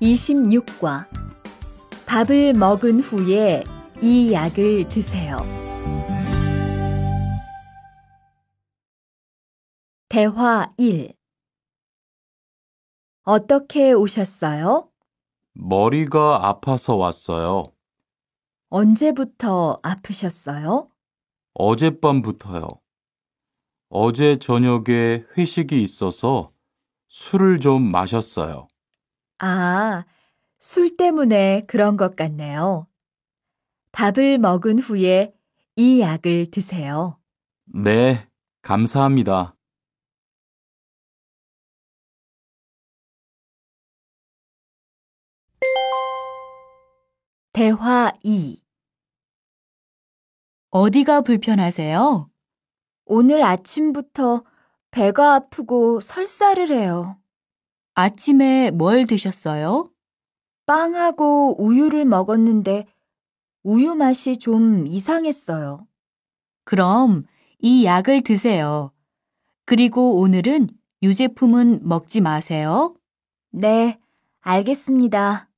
26과 밥을 먹은 후에 이 약을 드세요. 대화 1 어떻게 오셨어요? 머리가 아파서 왔어요. 언제부터 아프셨어요? 어젯밤부터요. 어제 저녁에 회식이 있어서 술을 좀 마셨어요. 아, 술 때문에 그런 것 같네요. 밥을 먹은 후에 이 약을 드세요. 네, 감사합니다. 대화 2 어디가 불편하세요? 오늘 아침부터 배가 아프고 설사를 해요. 아침에 뭘 드셨어요? 빵하고 우유를 먹었는데 우유 맛이 좀 이상했어요. 그럼 이 약을 드세요. 그리고 오늘은 유제품은 먹지 마세요. 네, 알겠습니다.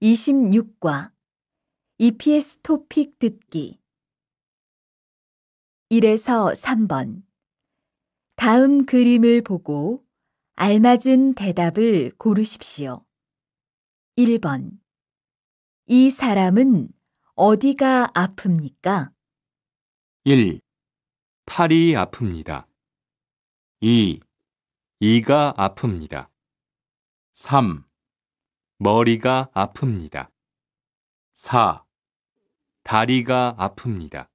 (26과) EPS 토픽 듣기 1에서 3번 다음 그림을 보고 알맞은 대답을 고르십시오. 1번 이 사람은 어디가 아픕니까? 1. 팔이 아픕니다. 2. 이가 아픕니다. 3. 머리가 아픕니다. 4. 다리가 아픕니다.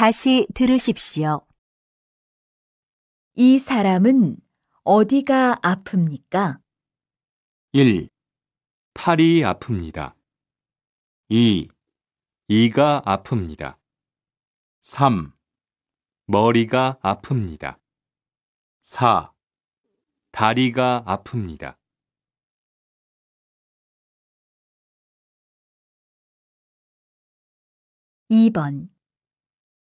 다시 들으십시오. 이 사람은 어디가 아픕니까? 1. 팔이 아픕니다. 2. 이가 아픕니다. 3. 머리가 아픕니다. 4. 다리가 아픕니다. 이번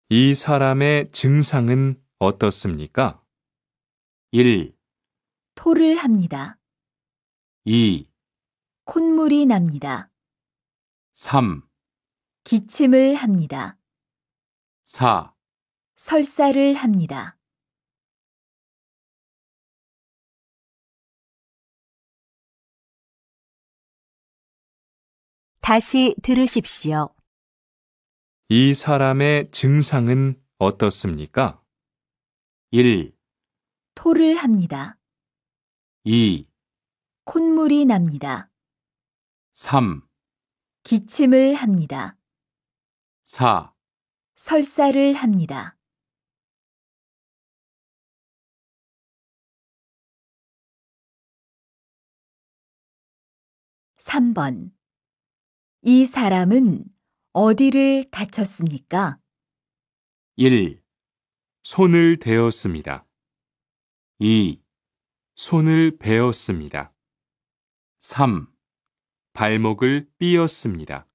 이 사람의 증상은 어떻습니까? 1. 토를 합니다. 2. 콧물이 납니다. 3. 기침을 합니다. 4. 설사를 합니다. '다시 들으십시오. 이 사람의 증상은 어떻습니까? 1. 토를 합니다. 2. 콧물이 납니다. 3. 기침을 합니다. 4. 설사를 합니다. 3번. 이 사람은 어디를 다쳤습니까? 1. 손을 대었습니다. 2. 손을 베었습니다. 3. 발목을 삐었습니다.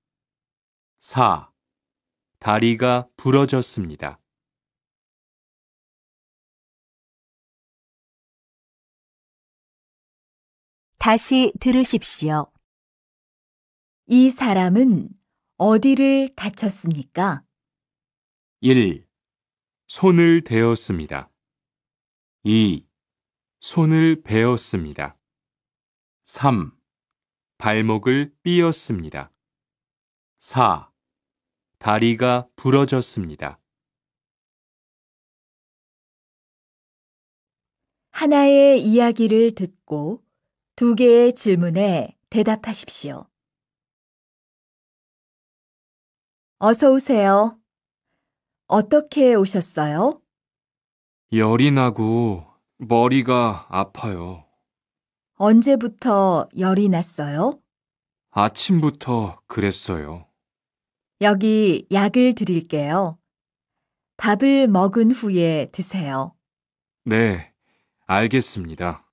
4. 다리가 부러졌습니다. '다시 들으십시오. 이 사람은 어디를 다쳤습니까? 1. 손을 대었습니다. 2. 손을 베었습니다. 3. 발목을 삐었습니다. 4. 다리가 부러졌습니다. 하나의 이야기를 듣고 두 개의 질문에 대답하십시오. 어서 오세요. 어떻게 오셨어요? 열이 나고 머리가 아파요. 언제부터 열이 났어요? 아침부터 그랬어요. 여기 약을 드릴게요. 밥을 먹은 후에 드세요. 네, 알겠습니다.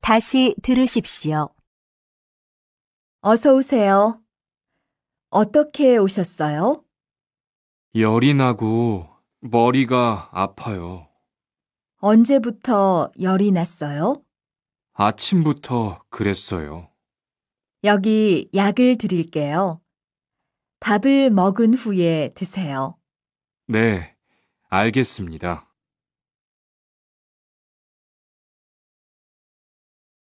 다시 들으십시오. 어서 오세요. 어떻게 오셨어요? 열이 나고 머리가 아파요. 언제부터 열이 났어요? 아침부터 그랬어요. 여기 약을 드릴게요. 밥을 먹은 후에 드세요. 네, 알겠습니다.